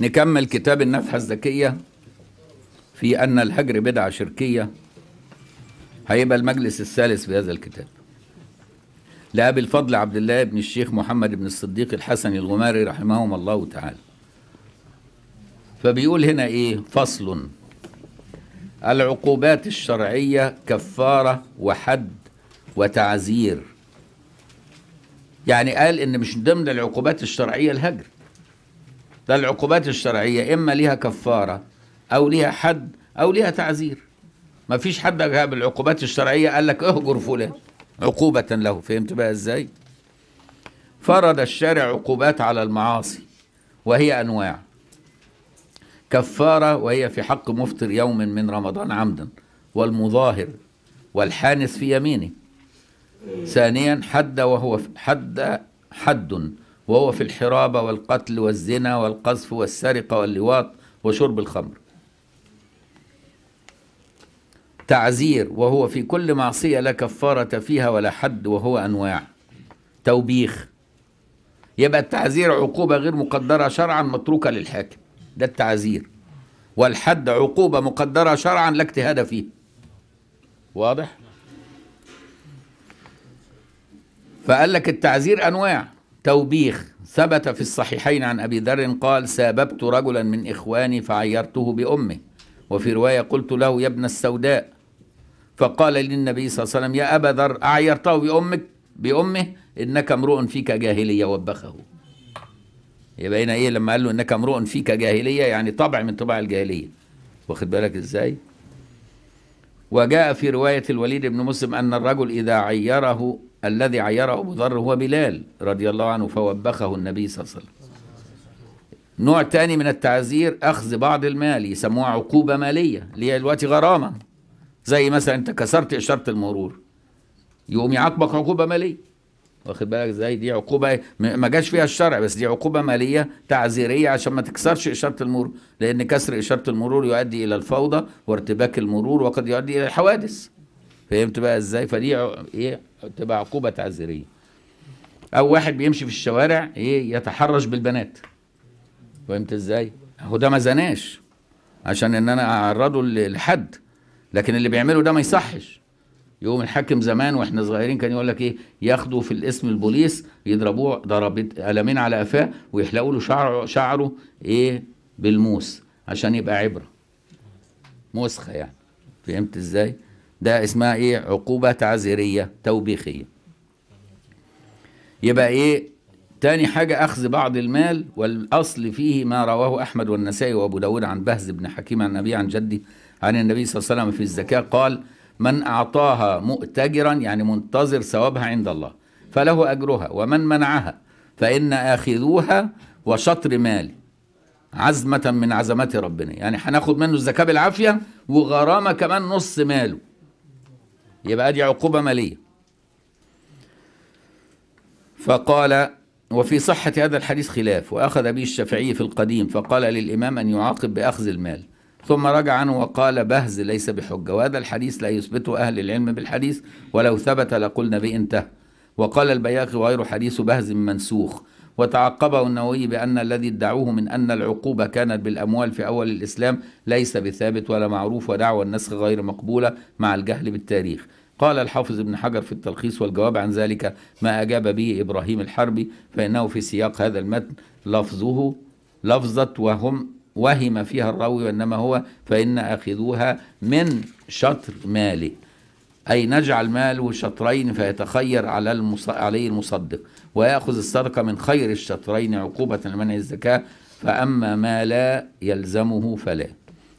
نكمل كتاب النفحة الذكية في أن الهجر بدعة شركية هيبقى المجلس الثالث في هذا الكتاب لأبي الفضل عبد الله بن الشيخ محمد بن الصديق الحسن الغماري رحمهما الله تعالى فبيقول هنا إيه فصل العقوبات الشرعية كفارة وحد وتعزير يعني قال إن مش ضمن العقوبات الشرعية الهجر ده العقوبات الشرعية إما ليها كفارة أو ليها حد أو ليها تعزير ما فيش حد جاب العقوبات الشرعية قال لك اهجر فلان عقوبة له فهمت بقى إزاي فرض الشارع عقوبات على المعاصي وهي أنواع كفارة وهي في حق مفطر يوم من رمضان عمدا والمظاهر والحانس في يمينه ثانيا حد وهو حد حد وهو في الحرابة والقتل والزنا والقذف والسرقة واللواط وشرب الخمر تعزير وهو في كل معصية لا كفارة فيها ولا حد وهو أنواع توبيخ يبقى التعزير عقوبة غير مقدرة شرعا متروكة للحاكم ده التعزير والحد عقوبة مقدرة شرعا لا اجتهاد فيه واضح؟ فقال لك التعزير أنواع توبيخ ثبت في الصحيحين عن أبي ذر قال ساببت رجلا من إخواني فعيرته بأمه وفي رواية قلت له يا ابن السوداء فقال للنبي صلى الله عليه وسلم يا أبا ذر أعيرته بأمك بأمه إنك امرؤ فيك جاهلية وبخه يبقى هنا إيه لما قال له إنك امرؤ فيك جاهلية يعني طبع من طباع الجاهلية واخد بالك إزاي وجاء في رواية الوليد بن مسلم أن الرجل إذا عيره الذي عيره أبو ذر هو بلال رضي الله عنه فوبخه النبي صلى الله عليه وسلم نوع تاني من التعذير أخذ بعض المال يسموها عقوبة مالية اللي هي دلوقتي غرامة زي مثلا أنت كسرت إشارة المرور يقوم يعاقبك عقوبة مالية واخد بالك ازاي دي عقوبة ما جاش فيها الشرع بس دي عقوبة مالية تعذيرية عشان ما تكسرش إشارة المرور لأن كسر إشارة المرور يؤدي إلى الفوضى وارتباك المرور وقد يؤدي إلى الحوادث فهمت بقى ازاي فدي ايه تبقى عقوبه تعزيريه او واحد بيمشي في الشوارع ايه يتحرش بالبنات فهمت ازاي هو ده ما زناش عشان ان انا اعرضه لحد لكن اللي بيعمله ده ما يصحش يقوم الحاكم زمان واحنا صغيرين كان يقول لك ايه ياخدوا في الاسم البوليس يضربوه ضربت قلمين على قفاه ويحلقوا له شعره شعره ايه بالموس عشان يبقى عبره موسخه يعني فهمت ازاي ده اسمها ايه عقوبة تعزيرية توبيخية يبقى ايه تاني حاجة أخذ بعض المال والأصل فيه ما رواه أحمد والنسائي وأبو داود عن بهز بن حكيم عن النبي عن جدي عن النبي صلى الله عليه وسلم في الزكاة قال من أعطاها مؤتجرا يعني منتظر ثوابها عند الله فله أجرها ومن منعها فإن آخذوها وشطر مالي عزمة من عزمات ربنا يعني هناخد منه الزكاة بالعافية وغرامة كمان نص ماله يبقى دي عقوبة مالية فقال وفي صحة هذا الحديث خلاف وأخذ به الشافعي في القديم فقال للإمام أن يعاقب بأخذ المال ثم رجع عنه وقال بهز ليس بحجة وهذا الحديث لا يثبته أهل العلم بالحديث ولو ثبت لقلنا به انتهى وقال البياقي غير حديث بهز منسوخ وتعقبه النووي بأن الذي ادعوه من أن العقوبة كانت بالأموال في أول الإسلام ليس بثابت ولا معروف ودعوى النسخ غير مقبولة مع الجهل بالتاريخ قال الحافظ ابن حجر في التلخيص والجواب عن ذلك ما أجاب به إبراهيم الحربي فإنه في سياق هذا المتن لفظه لفظة وهم وهم فيها الراوي وإنما هو فإن أخذوها من شطر ماله أي نجعل ماله شطرين فيتخير على المص... عليه المصدق ويأخذ الصدقة من خير الشطرين عقوبة لمنع الزكاة فأما ما لا يلزمه فلا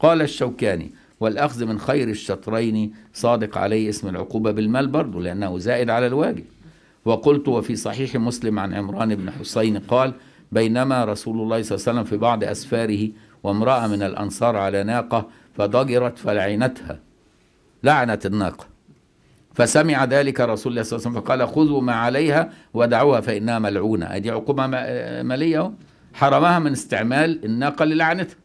قال الشوكاني والأخذ من خير الشطرين صادق عليه اسم العقوبة بالمال برضه لأنه زائد على الواجب وقلت وفي صحيح مسلم عن عمران بن حسين قال بينما رسول الله صلى الله عليه وسلم في بعض أسفاره وامرأة من الأنصار على ناقة فضجرت فلعنتها لعنت الناقة فسمع ذلك رسول الله صلى الله عليه وسلم فقال خذوا ما عليها ودعوها فإنها ملعونة أدي عقوبة آه، مالية حرمها من استعمال الناقة اللي لعنتها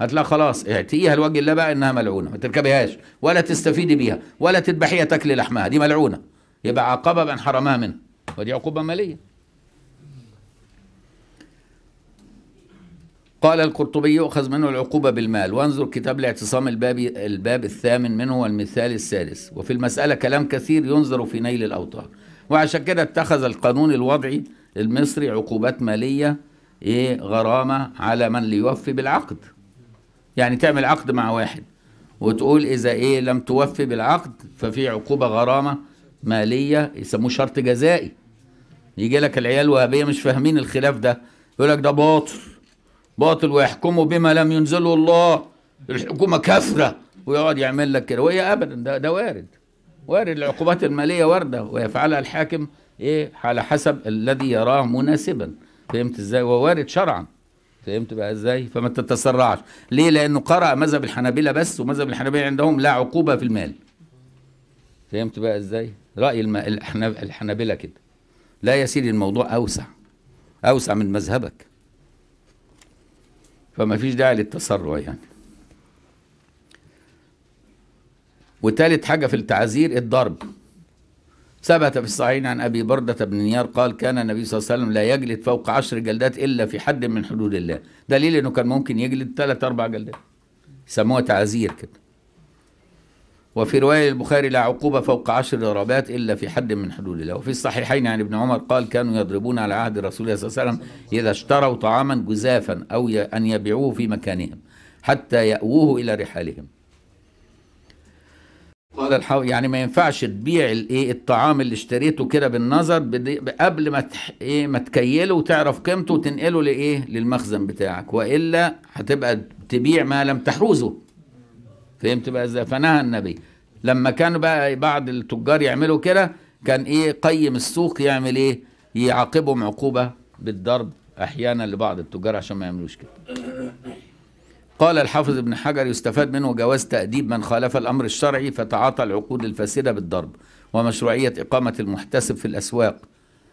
هتلاقي خلاص اعتيها لوجه الله بقى انها ملعونه ما تركبيهاش ولا تستفيدي بيها ولا تذبحيها تاكلي لحمها دي ملعونه يبقى عقبه بان حرمها منها ودي عقوبه ماليه قال القرطبي يؤخذ منه العقوبة بالمال وانظر كتاب الاعتصام الباب, الباب الثامن منه والمثال السادس وفي المسألة كلام كثير ينظر في نيل الأوطار وعشان كده اتخذ القانون الوضعي المصري عقوبات مالية ايه غرامة على من ليوفي بالعقد يعني تعمل عقد مع واحد وتقول إذا ايه لم توفي بالعقد ففي عقوبة غرامة مالية يسموه شرط جزائي يجي لك العيال وهابية مش فاهمين الخلاف ده يقول لك ده باطل باطل ويحكموا بما لم ينزله الله الحكومة كافرة ويقعد يعمل لك كده وهي أبدا ده, ده وارد وارد العقوبات المالية واردة ويفعلها الحاكم إيه على حسب الذي يراه مناسبا فهمت إزاي ووارد شرعا فهمت بقى ازاي فما تتسرعش ليه لانه قرأ مذهب الحنابلة بس ومذهب الحنابلة عندهم لا عقوبة في المال فهمت بقى ازاي رأي الحنابلة كده لا يا سيدي الموضوع أوسع أوسع من مذهبك فما فيش داعي للتسرع يعني وتالت حاجة في التعذير الضرب ثبت في الصحيحين عن أبي بردة بن نيار قال كان النبي صلى الله عليه وسلم لا يجلد فوق عشر جلدات إلا في حد من حدود الله دليل أنه كان ممكن يجلد ثلاث أربع جلدات يسموها تعذير كده وفي رواية البخاري لا عقوبة فوق عشر ضربات إلا في حد من حدود الله وفي الصحيحين عن ابن عمر قال كانوا يضربون على عهد الرسول صلى الله عليه وسلم إذا اشتروا طعاما جزافا أو أن يبيعوه في مكانهم حتى يأووه إلى رحالهم قال الحو... يعني ما ينفعش تبيع الايه الطعام اللي اشتريته كده بالنظر قبل ما تح... ايه ما تكيله وتعرف قيمته وتنقله لايه للمخزن بتاعك والا هتبقى تبيع ما لم تحرزه فهمت بقى ازاي فنهى النبي لما كانوا بقى بعض التجار يعملوا كده كان ايه قيم السوق يعمل ايه يعاقبهم عقوبه بالضرب احيانا لبعض التجار عشان ما يعملوش كده قال الحافظ ابن حجر يستفاد منه جواز تأديب من خالف الأمر الشرعي فتعاطى العقود الفاسدة بالضرب ومشروعية إقامة المحتسب في الأسواق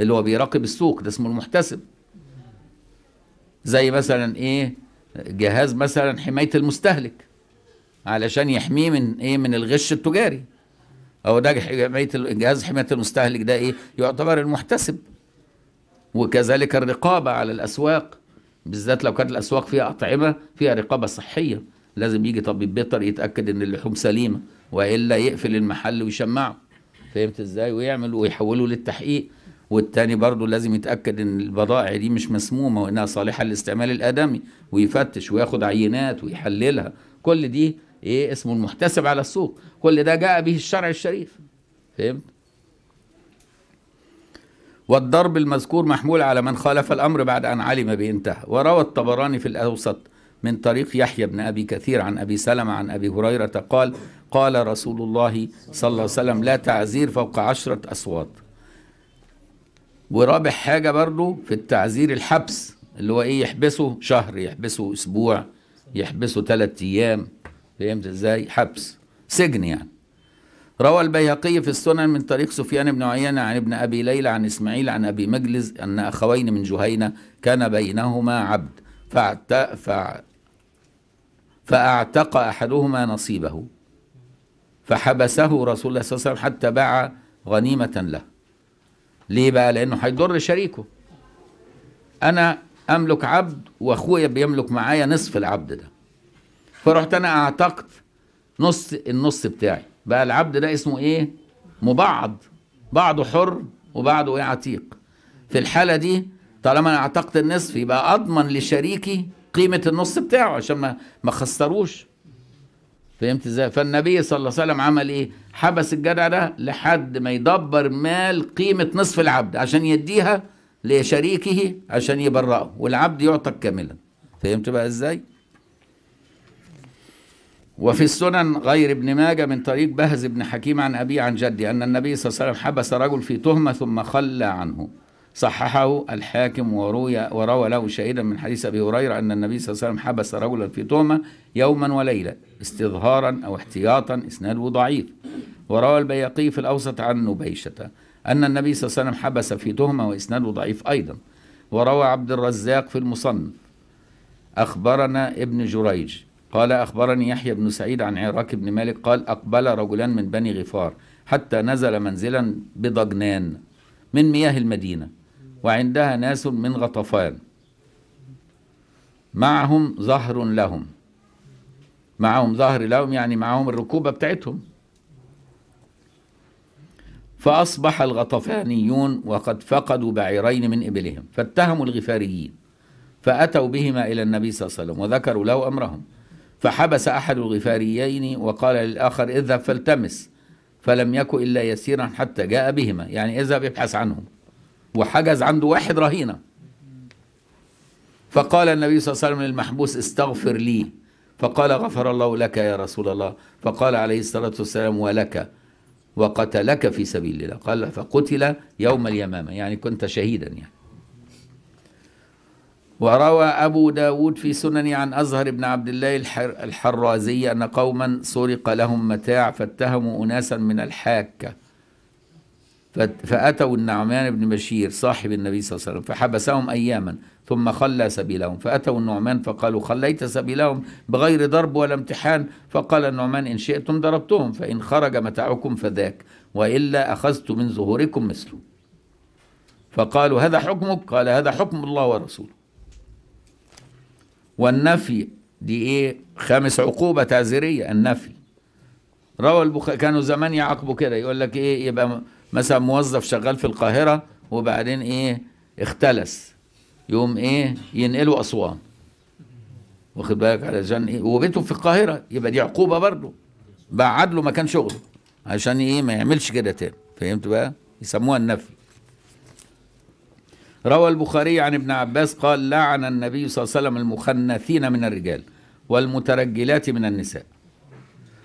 اللي هو بيراقب السوق ده اسمه المحتسب زي مثلا إيه جهاز مثلا حماية المستهلك علشان يحميه من ايه من الغش التجاري هو ده جمعيه جهاز حمايه المستهلك ده ايه يعتبر المحتسب وكذلك الرقابه على الاسواق بالذات لو كانت الاسواق فيها اطعمه فيها رقابه صحيه لازم يجي طبيب بيطر يتاكد ان اللحوم سليمه والا يقفل المحل ويشمعه فهمت ازاي ويعمل ويحوله للتحقيق والتاني برضه لازم يتاكد ان البضائع دي مش مسمومه وانها صالحه للاستعمال الادمي ويفتش وياخد عينات ويحللها كل دي ايه اسمه المحتسب على السوق كل ده جاء به الشرع الشريف فهمت والضرب المذكور محمول على من خالف الأمر بعد أن علم بانتهى وروى الطبراني في الأوسط من طريق يحيى بن أبي كثير عن أبي سلمة عن أبي هريرة قال قال رسول الله صلى الله عليه وسلم لا تعزير فوق عشرة أصوات ورابع حاجة برضو في التعزير الحبس اللي هو إيه يحبسه شهر يحبسه أسبوع يحبسه ثلاثة أيام فهمت ازاي حبس سجن يعني روى البيهقي في السنن من طريق سفيان بن عيينة عن ابن أبي ليلى عن إسماعيل عن أبي مجلس أن أخوين من جهينة كان بينهما عبد فاعت... فع... فأعتق أحدهما نصيبه فحبسه رسول الله صلى الله عليه وسلم حتى باع غنيمة له ليه بقى لأنه هيضر شريكه أنا أملك عبد وأخويا بيملك معايا نصف العبد ده فرحت انا اعتقت نص النص بتاعي بقى العبد ده اسمه ايه مبعض بعضه حر وبعضه ايه عتيق في الحاله دي طالما انا اعتقت النصف يبقى اضمن لشريكي قيمه النص بتاعه عشان ما ما خسروش فهمت ازاي فالنبي صلى الله عليه وسلم عمل ايه حبس الجدع ده لحد ما يدبر مال قيمه نصف العبد عشان يديها لشريكه عشان يبرأه والعبد يعتق كاملا فهمت بقى ازاي وفي السنن غير ابن ماجه من طريق بهز بن حكيم عن أبي عن جدي أن النبي صلى الله عليه وسلم حبس رجل في تهمة ثم خلى عنه صححه الحاكم وروي وروى له شهيدا من حديث أبي هريرة أن النبي صلى الله عليه وسلم حبس رجلا في تهمة يوما وليلة استظهارا أو احتياطا إسناده ضعيف وروى البياقي في الأوسط عن نبيشة أن النبي صلى الله عليه وسلم حبس في تهمة وإسناده ضعيف أيضا وروى عبد الرزاق في المصنف أخبرنا ابن جريج قال أخبرني يحيى بن سعيد عن عراك بن مالك قال أقبل رجلان من بني غفار حتى نزل منزلا بضجنان من مياه المدينة وعندها ناس من غطفان معهم ظهر لهم معهم ظهر لهم يعني معهم الركوبة بتاعتهم فأصبح الغطفانيون وقد فقدوا بعيرين من إبلهم فاتهموا الغفاريين فأتوا بهما إلى النبي صلى الله عليه وسلم وذكروا له أمرهم فحبس أحد الغفاريين وقال للآخر اذهب فالتمس فلم يكن إلا يسيرا حتى جاء بهما يعني اذهب ابحث عنهم وحجز عنده واحد رهينة فقال النبي صلى الله عليه وسلم للمحبوس استغفر لي فقال غفر الله لك يا رسول الله فقال عليه الصلاة والسلام ولك وقتلك في سبيل الله قال فقتل يوم اليمامة يعني كنت شهيدا يعني وروى أبو داود في سنن عن أزهر بن عبد الله الحر الحرازي أن قوما سرق لهم متاع فاتهموا أناسا من الحاكة فأتوا النعمان بن بشير صاحب النبي صلى الله عليه وسلم فحبسهم أياما ثم خلى سبيلهم فأتوا النعمان فقالوا خليت سبيلهم بغير ضرب ولا امتحان فقال النعمان إن شئتم ضربتهم فإن خرج متاعكم فذاك وإلا أخذت من ظهوركم مثله فقالوا هذا حكمك قال هذا حكم الله ورسوله والنفي دي ايه خامس عقوبة تعزيرية النفي روى البخاري كانوا زمان يعاقبوا كده يقول لك ايه يبقى مثلا موظف شغال في القاهرة وبعدين ايه اختلس يقوم ايه ينقلوا اسوان واخد بالك علشان ايه وبيته في القاهرة يبقى دي عقوبة برضه بعد له مكان شغله عشان ايه ما يعملش كده تاني فهمت بقى يسموها النفي روى البخاري عن ابن عباس قال لعن النبي صلى الله عليه وسلم المخنثين من الرجال والمترجلات من النساء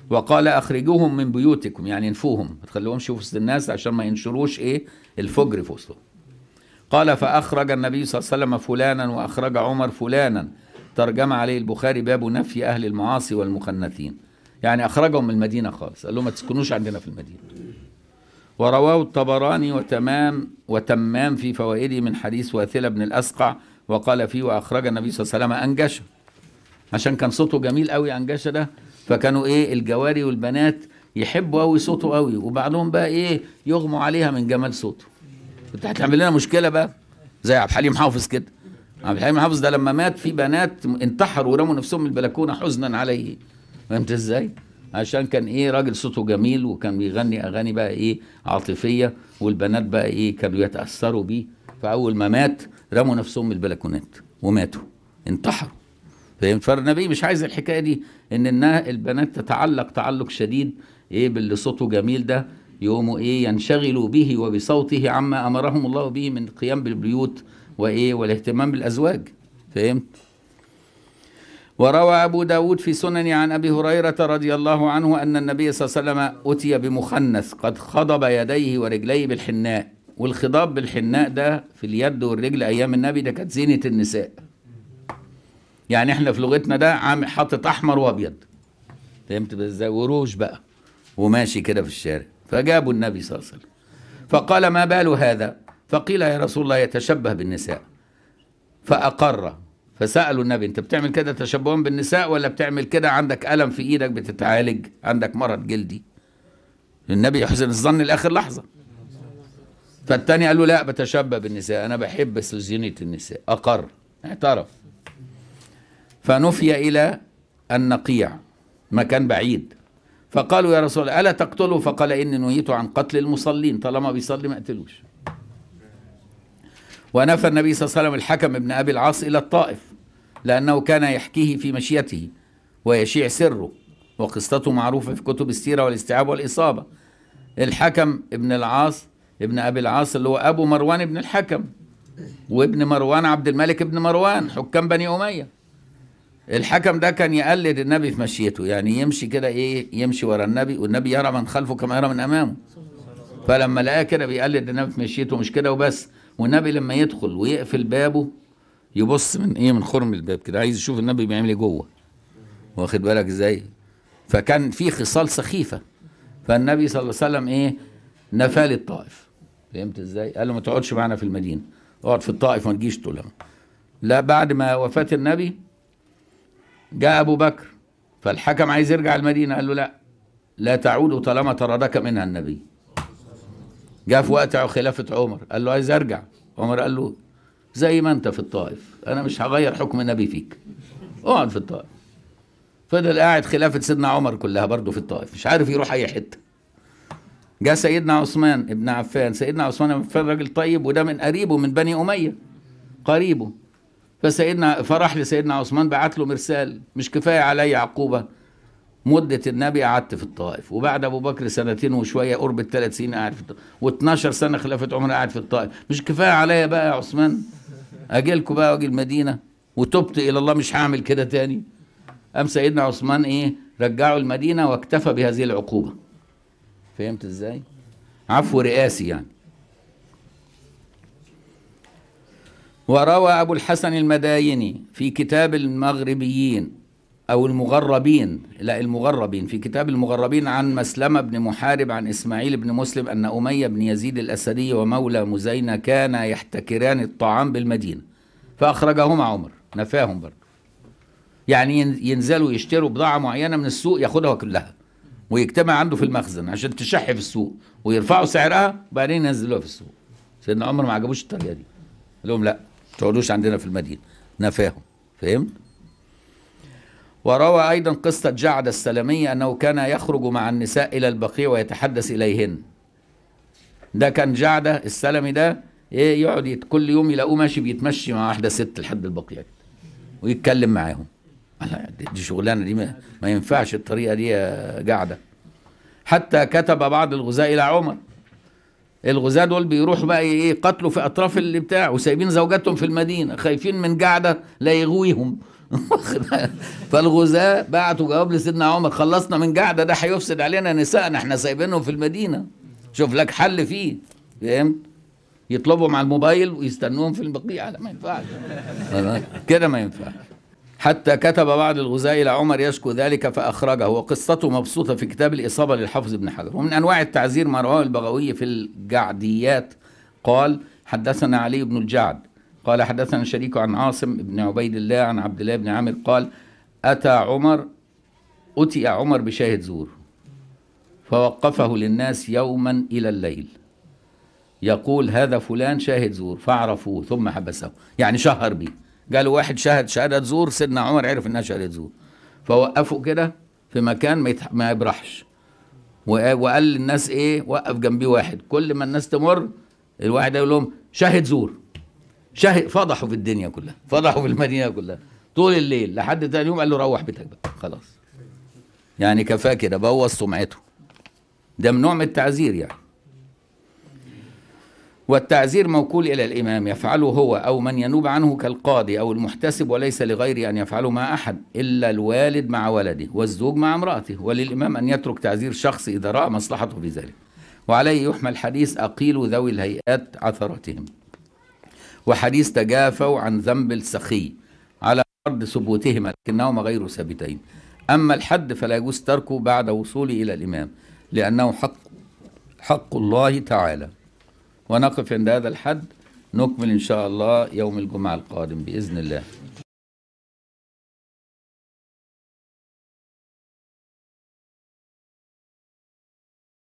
وقال اخرجوهم من بيوتكم يعني انفوهم ما تخلوهمش في وسط الناس عشان ما ينشروش ايه الفجر في وسطهم قال فاخرج النبي صلى الله عليه وسلم فلانا واخرج عمر فلانا ترجم عليه البخاري باب نفي اهل المعاصي والمخنثين يعني اخرجهم من المدينه خالص قال لهم ما تسكنوش عندنا في المدينه ورواه الطبراني وتمام وتمام في فوائده من حديث واثلة بن الأسقع وقال فيه وأخرج النبي صلى الله عليه وسلم أنجشة عشان كان صوته جميل قوي أنجشة ده فكانوا إيه الجواري والبنات يحبوا قوي صوته قوي وبعدهم بقى إيه يغموا عليها من جمال صوته أنت هتعمل لنا مشكلة بقى زي عبد الحليم حافظ كده عبد الحليم حافظ ده لما مات في بنات انتحروا ورموا نفسهم من البلكونة حزنا عليه فهمت ازاي؟ عشان كان ايه راجل صوته جميل وكان بيغني اغاني بقى ايه عاطفيه والبنات بقى ايه كانوا يتاثروا بيه فاول ما مات رموا نفسهم من البلكونات وماتوا انتحروا فاهم فالنبي مش عايز الحكايه دي ان انها البنات تتعلق تعلق شديد ايه باللي صوته جميل ده يقوموا ايه ينشغلوا به وبصوته عما امرهم الله به من القيام بالبيوت وايه والاهتمام بالازواج فهمت وروى أبو داود في سنن عن أبي هريرة رضي الله عنه أن النبي صلى الله عليه وسلم أتي بمخنث قد خضب يديه ورجليه بالحناء والخضاب بالحناء ده في اليد والرجل أيام النبي ده كانت زينة النساء يعني احنا في لغتنا ده عامل حاطط أحمر وأبيض فهمت ازاي وروش بقى وماشي كده في الشارع فجابوا النبي صلى الله عليه وسلم فقال ما بال هذا فقيل يا رسول الله يتشبه بالنساء فأقر فسألوا النبي أنت بتعمل كده تشبها بالنساء ولا بتعمل كده عندك ألم في إيدك بتتعالج عندك مرض جلدي النبي يحسن الظن لآخر لحظة فالتاني قال له لا بتشبه بالنساء أنا بحب سوزينية النساء أقر اعترف فنفي إلى النقيع مكان بعيد فقالوا يا رسول الله ألا تقتله فقال إني نهيت عن قتل المصلين طالما بيصلي ما اقتلوش ونفى النبي صلى الله عليه وسلم الحكم ابن أبي العاص إلى الطائف لأنه كان يحكيه في مشيته ويشيع سره وقصته معروفة في كتب السيرة والاستيعاب والإصابة الحكم ابن العاص ابن أبي العاص اللي هو أبو مروان ابن الحكم وابن مروان عبد الملك ابن مروان حكام بني أمية الحكم ده كان يقلد النبي في مشيته يعني يمشي كده ايه يمشي ورا النبي والنبي يرى من خلفه كما يرى من امامه فلما لقاه كده بيقلد النبي في مشيته مش كده وبس والنبي لما يدخل ويقفل بابه يبص من ايه من خرم الباب كده عايز يشوف النبي بيعمل ايه جوه واخد بالك ازاي فكان في خصال سخيفه فالنبي صلى الله عليه وسلم ايه نفى الطائف فهمت ازاي قال له ما تقعدش معانا في المدينه اقعد في الطائف ما تجيش طول لا بعد ما وفاه النبي جاء ابو بكر فالحكم عايز يرجع المدينه قال له لا لا تعود طالما طردك منها النبي جاء في وقت خلافة عمر قال له عايز أرجع عمر قال له زي ما أنت في الطائف أنا مش هغير حكم النبي فيك اقعد في الطائف فضل قاعد خلافة سيدنا عمر كلها برضه في الطائف مش عارف يروح أي حتة جاء سيدنا عثمان ابن عفان سيدنا عثمان بن عفان راجل طيب وده من قريبه من بني أمية قريبه فسيدنا فراح لسيدنا عثمان بعت له مرسال مش كفاية علي عقوبة مدة النبي قعدت في الطائف وبعد أبو بكر سنتين وشوية قرب الثلاث سنين قاعد في الطائف و12 سنة خلافة عمر قاعد في الطائف مش كفاية عليا بقى يا عثمان أجي لكم بقى وأجي المدينة وتبت إلى الله مش هعمل كده تاني قام سيدنا عثمان إيه رجعوا المدينة واكتفى بهذه العقوبة فهمت إزاي؟ عفو رئاسي يعني وروى أبو الحسن المدايني في كتاب المغربيين أو المغربين لا المغربين في كتاب المغربين عن مسلمة بن محارب عن إسماعيل بن مسلم أن أمية بن يزيد الأسدي ومولى مزينة كانا يحتكران الطعام بالمدينة فأخرجهما عمر نفاهم برضه يعني ينزلوا يشتروا بضاعة معينة من السوق ياخدها كلها ويجتمع عنده في المخزن عشان تشح في السوق ويرفعوا سعرها وبعدين ينزلوها في السوق سيدنا عمر ما عجبوش الطريقة دي قال لهم لا تقعدوش عندنا في المدينة نفاهم فهمت وروى أيضا قصة جعد السلمي أنه كان يخرج مع النساء إلى البقيع ويتحدث إليهن ده كان جعدة السلمي ده إيه يقعد كل يوم يلاقوه ماشي بيتمشي مع واحدة ست لحد البقيع ويتكلم معاهم دي شغلانة دي ما, ما ينفعش الطريقة دي يا جعدة حتى كتب بعض الغزاة إلى عمر الغزاة دول بيروحوا بقى ايه, إيه، قتلوا في اطراف اللي بتاع وسايبين زوجاتهم في المدينه خايفين من جعدة لا يغويهم فالغزاة بعتوا جواب لسيدنا عمر خلصنا من قعده ده هيفسد علينا نسائنا احنا سايبينهم في المدينه شوف لك حل فيه فهمت يطلبوا مع الموبايل ويستنوهم في البقيع لا ما ينفعش كده ما ينفعش حتى كتب بعض الغزاة إلى عمر يشكو ذلك فأخرجه وقصته مبسوطة في كتاب الإصابة للحافظ بن حجر ومن أنواع التعزير ما رواه البغوي في الجعديات قال حدثنا علي بن الجعد قال حدثنا شريك عن عاصم بن عبيد الله عن عبد الله بن عامر قال أتى عمر أتي عمر بشاهد زور فوقفه للناس يوما إلى الليل يقول هذا فلان شاهد زور فعرفوه ثم حبسه يعني شهر بيه قالوا واحد شهد شهادة زور سيدنا عمر عرف انها شهادة زور فوقفوا كده في مكان ما, ما يبرحش وقال للناس ايه وقف جنبيه واحد كل ما الناس تمر الواحد يقول لهم شاهد زور شهق فضحوا في الدنيا كلها فضحوا في المدينه كلها طول الليل لحد تاني يوم قال له روح بيتك بقى خلاص يعني كفاه كده بوظ سمعته ده من نوع من التعذير يعني والتعذير موكول إلى الإمام يفعله هو أو من ينوب عنه كالقاضي أو المحتسب وليس لغيره أن يفعله مع أحد إلا الوالد مع ولده والزوج مع امرأته وللإمام أن يترك تعذير شخص إذا رأى مصلحته في ذلك وعليه يحمل حديث أقيل ذوي الهيئات عثرتهم وحديث تجافوا عن ذنب السخي على أرض ثبوتهما لكنهما غير ثابتين أما الحد فلا يجوز تركه بعد وصوله إلى الإمام لأنه حق حق الله تعالى ونقف عند هذا الحد نكمل إن شاء الله يوم الجمعة القادم بإذن الله